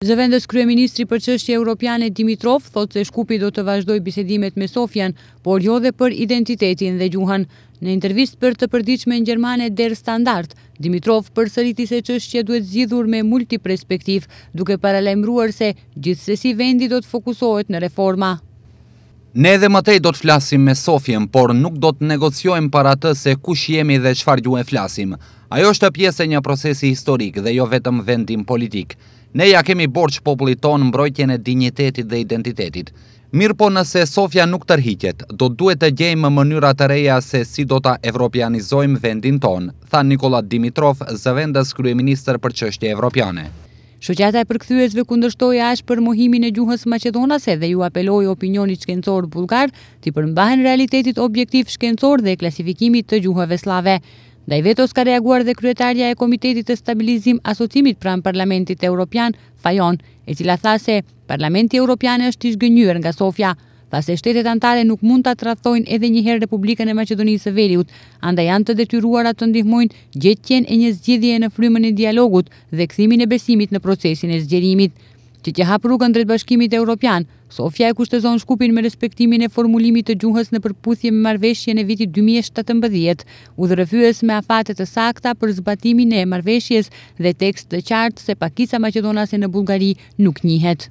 Zëvendës Kryeministri për qështje Europiane Dimitrov thot se Shkupi do të vazhdoj bisedimet me Sofjan, por jo dhe për identitetin dhe gjuhan. Në intervist për të përdiqme në Gjermane Der Standard, Dimitrov për sëriti se qështje duhet zgjidhur me multiperspektiv, duke paralajmruar se gjithsesi vendi do të fokusohet në reforma. Ne dhe mëtej do të flasim me Sofjen, por nuk do të negociojmë para të se kush jemi dhe qfar gjuhe flasim. Ajo është pjesë e një procesi historik dhe jo vetëm vendim politik. Ne ja kemi borç popullit ton mbrojtjen e dinjitetit dhe identitetit. Mirë po nëse Sofia nuk tërhiqet, do duhet të gjejmë mënyra të reja se si do të evropianizojmë vendin ton, tha Nikola Dimitrov, zëvendës kryeministër për qështje evropiane. Shoqata e përkthyesve kundërshtoi ash për mohimin e gjuhës maqedonase dhe ju apeloi opinionit shkencor bullgar të përmbahen realitetit objektiv shkencor dhe klasifikimit të gjuhëve slave. Da i vetos ka reaguar dhe kryetarja e Komitetit të Stabilizim Asocimit pran Parlamentit Europian, Fajon, e cila tha se Parlamenti Europian është ishtë gënyër nga Sofia, tha se shtetet antare nuk mund të atrathojnë edhe njëherë Republikën e Macedonisë e Veriut, anda janë të detyruar atë të ndihmojnë gjetjen e një zgjidhje në frymën e dialogut dhe këthimin e besimit në procesin e zgjerimit. Ti tja hapë rrugën drejt bashkimit e Europian, Sofia e kushtezon shkupin me respektimin e formulimit të gjuhës në përputhje me marveshje në viti 2017, u dhe me afatet të sakta për zbatimin e marveshjes dhe tekst të qartë se pakisa Macedonase në Bulgari nuk njëhet.